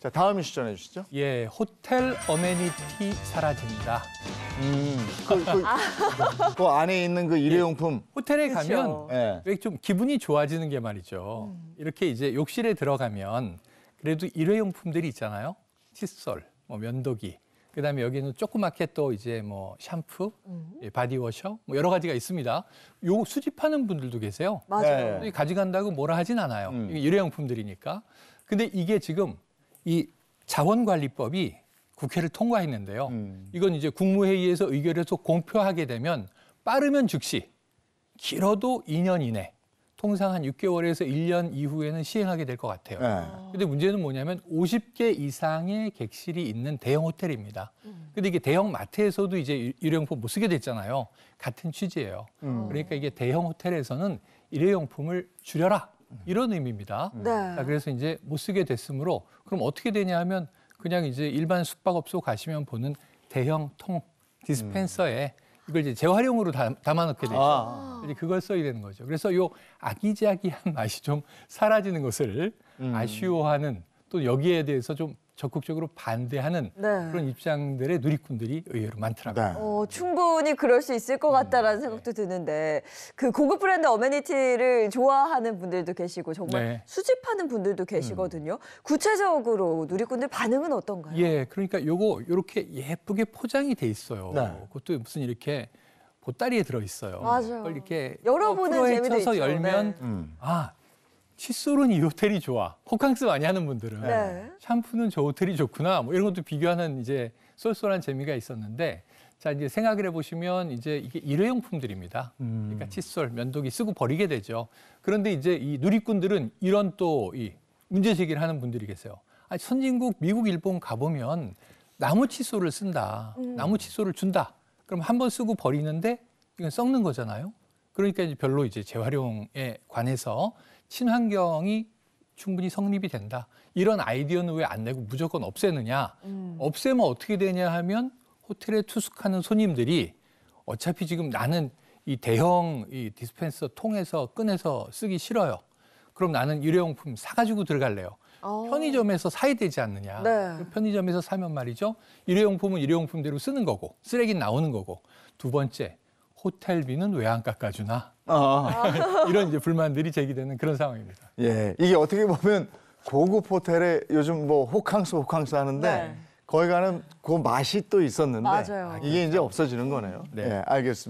자, 다음 이슈 전해 주시죠. 예, 호텔 어메니티 사라집니다 음, 그, 그, 그 안에 있는 그 일회용품. 예, 호텔에 그쵸. 가면 왜좀 예. 기분이 좋아지는 게 말이죠. 음. 이렇게 이제 욕실에 들어가면 그래도 일회용품들이 있잖아요. 칫솔, 뭐 면도기, 그다음에 여기는 조그맣게 또 이제 뭐 샴푸, 음. 예, 바디워셔 뭐 여러 가지가 있습니다. 요 수집하는 분들도 계세요. 맞아요. 네. 가져간다고 뭐라 하진 않아요. 음. 일회용품들이니까. 근데 이게 지금 이 자원관리법이 국회를 통과했는데요. 음. 이건 이제 국무회의에서 의결해서 공표하게 되면 빠르면 즉시, 길어도 2년 이내, 통상 한 6개월에서 1년 이후에는 시행하게 될 것 같아요. 네. 근데 문제는 뭐냐면 50개 이상의 객실이 있는 대형 호텔입니다. 음. 근데 이게 대형 마트에서도 이제 일회용품 못 쓰게 됐잖아요. 같은 취지예요. 음. 그러니까 이게 대형 호텔에서는 일회용품을 줄여라. 이런 의미입니다. 네. 자, 그래서 이제 못 쓰게 됐으므로 그럼 어떻게 되냐 하면 그냥 이제 일반 숙박업소 가시면 보는 대형 통 디스펜서에 음. 이걸 이제 재활용으로 담, 아넣게 되죠. 아. 이제 그걸 써야 되는 거죠. 그래서 요 아기자기한 맛이 좀 사라지는 것을 음. 아쉬워하는 또 여기에 대해서 좀 적극적으로 반대하는 네. 그런 입장들의 누리꾼들이 의외로 많더라고요. 네. 어, 충분히 그럴 수 있을 것 같다라는 음, 네. 생각도 드는데 그 고급 브랜드 어메니티를 좋아하는 분들도 계시고 정말 네. 수집하는 분들도 계시거든요. 음. 구체적으로 누리꾼들 반응은 어떤가요? 예, 그러니까 요거 요렇게 예쁘게 포장이 돼 있어요. 네. 그것도 무슨 이렇게 보따리에 들어 있어요. 맞아요. 이렇게 열어보는 재미도 있죠. 열면 네. 음. 아 칫솔은 이 호텔이 좋아. 호캉스 많이 하는 분들은 네. 샴푸는 저 호텔이 좋구나. 뭐 이런 것도 비교하는 이제 쏠쏠한 재미가 있었는데 자 이제 생각을 해보시면 이제 이게 일회용품들입니다. 그러니까 음. 그러니까 칫솔, 면도기 쓰고 버리게 되죠. 그런데 이제 이 누리꾼들은 이런 또 이 문제 제기를 하는 분들이 계세요. 아 선진국 미국, 일본 가보면 나무 칫솔을 쓴다. 음. 나무 칫솔을 준다. 그럼 한 번 쓰고 버리는데 이건 썩는 거잖아요. 그러니까 이제 별로 이제 재활용에 관해서 친환경이 충분히 성립이 된다. 이런 아이디어는 왜 안 내고 무조건 없애느냐? 음. 없애면 어떻게 되냐 하면 호텔에 투숙하는 손님들이 어차피 지금 나는 이 대형 이 디스펜서 통해서 꺼내서 쓰기 싫어요. 그럼 나는 일회용품 사가지고 들어갈래요. 오. 어. 편의점에서 사야 되지 않느냐. 네. 편의점에서 사면 말이죠. 일회용품은 일회용품대로 쓰는 거고 쓰레기는 나오는 거고 두 번째 호텔비는 왜 안 깎아주나 아. 이런 이제 불만들이 제기되는 그런 상황입니다. 예, 이게 어떻게 보면 고급 호텔에 요즘 뭐 호캉스 호캉스 하는데 네. 거기 가는 그 맛이 또 있었는데 맞아요. 이게 이제 아, 그렇죠. 없어지는 거네요. 네, 예, 알겠습니다.